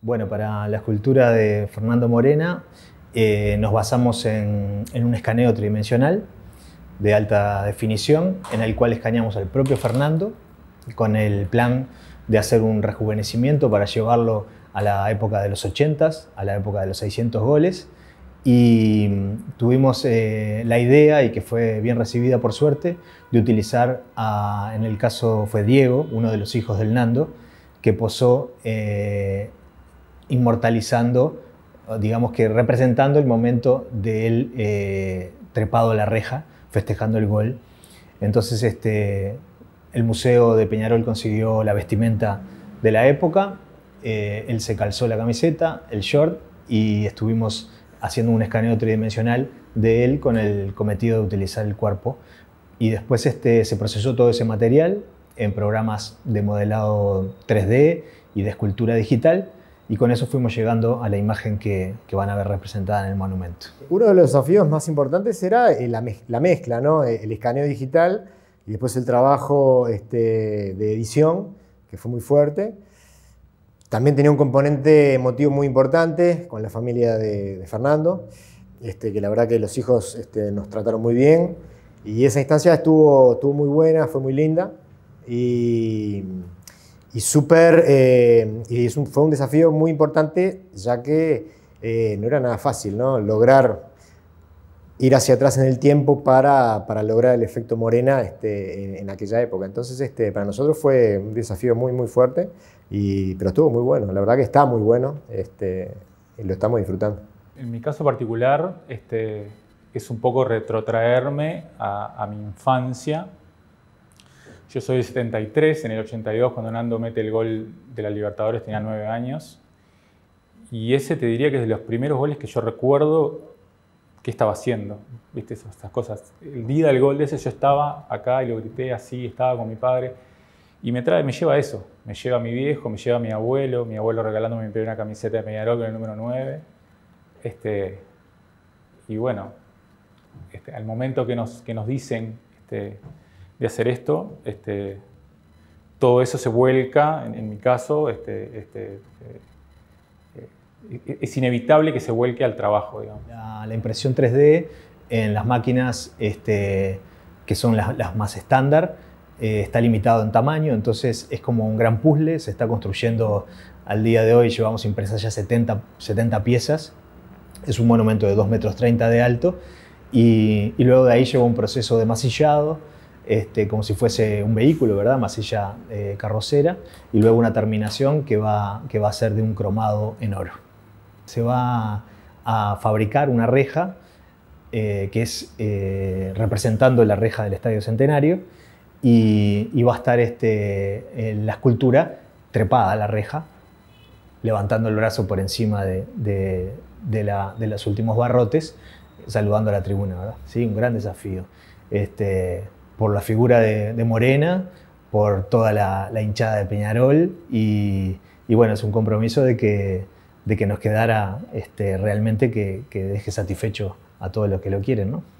Bueno, para la escultura de Fernando Morena eh, nos basamos en, un escaneo tridimensional de alta definición en el cual escaneamos al propio Fernando con el plan de hacer un rejuvenecimiento para llevarlo a la época de los 80s, a la época de los 600 goles y mm, tuvimos eh, la idea y que fue bien recibida por suerte de utilizar a, en el caso fue Diego, uno de los hijos del Nando, que posó eh, inmortalizando, digamos que representando el momento de él eh, trepado a la reja, festejando el gol. Entonces este, el Museo de Peñarol consiguió la vestimenta de la época, eh, él se calzó la camiseta, el short, y estuvimos haciendo un escaneo tridimensional de él con el cometido de utilizar el cuerpo. Y después este, se procesó todo ese material en programas de modelado 3D y de escultura digital y con eso fuimos llegando a la imagen que, van a ver representada en el monumento. Uno de los desafíos más importantes era eh, la, mezcla, ¿no? Eh, el escaneo digital y después el trabajo este, de edición, que fue muy fuerte. También tenía un componente emotivo muy importante con la familia de, Fernando, este, que la verdad que los hijos este, nos trataron muy bien y esa instancia estuvo, estuvo muy buena, fue muy linda. Y y súper, eh, y fue un desafío muy importante, ya que eh, no era nada fácil, ¿no? Lograr ir hacia atrás en el tiempo para, para lograr el efecto morena este, en, aquella época. Entonces, este, para nosotros fue un desafío muy, muy fuerte, y, pero estuvo muy bueno, la verdad que está muy bueno, este, y lo estamos disfrutando. En mi caso particular, este, es un poco retrotraerme a, a mi infancia, yo soy 73, en el 82 cuando Nando mete el gol de la Libertadores tenía 9 años. Y ese te diría que es de los primeros goles que yo recuerdo que estaba haciendo, viste, esas, cosas. El día del gol de ese yo estaba acá y lo grité así, estaba con mi padre. Y me trae, me lleva eso, me lleva a mi viejo, me lleva a mi abuelo, mi abuelo regalándome mi primera camiseta de Peñarol con el número 9. Este, y bueno, este, al momento que nos, que nos dicen... Este, de hacer esto. Este, todo eso se vuelca, en, mi caso, este, este, eh, eh, es inevitable que se vuelque al trabajo. La, impresión 3D en las máquinas que son las, más estándar eh, está limitado en tamaño, entonces es como un gran puzzle, se está construyendo al día de hoy, llevamos impresas ya 70, 70 piezas, es un monumento de 2 metros 30 de alto y, luego de ahí lleva un proceso de masillado, este, como si fuese un vehículo, ¿verdad? Masilla eh, carrocera, y luego una terminación que va, que va a ser de un cromado en oro. Se va a fabricar una reja eh, que es eh, representando la reja del Estadio Centenario y, va a estar este, la escultura trepada a la reja, levantando el brazo por encima de, de, los últimos barrotes, saludando a la tribuna, ¿verdad? Sí, un gran desafío. Este, por la figura de, Morena, por toda la, hinchada de Peñarol y, bueno, es un compromiso de que, nos quedara este, realmente que, que deje satisfecho a todos los que lo quieren, ¿no?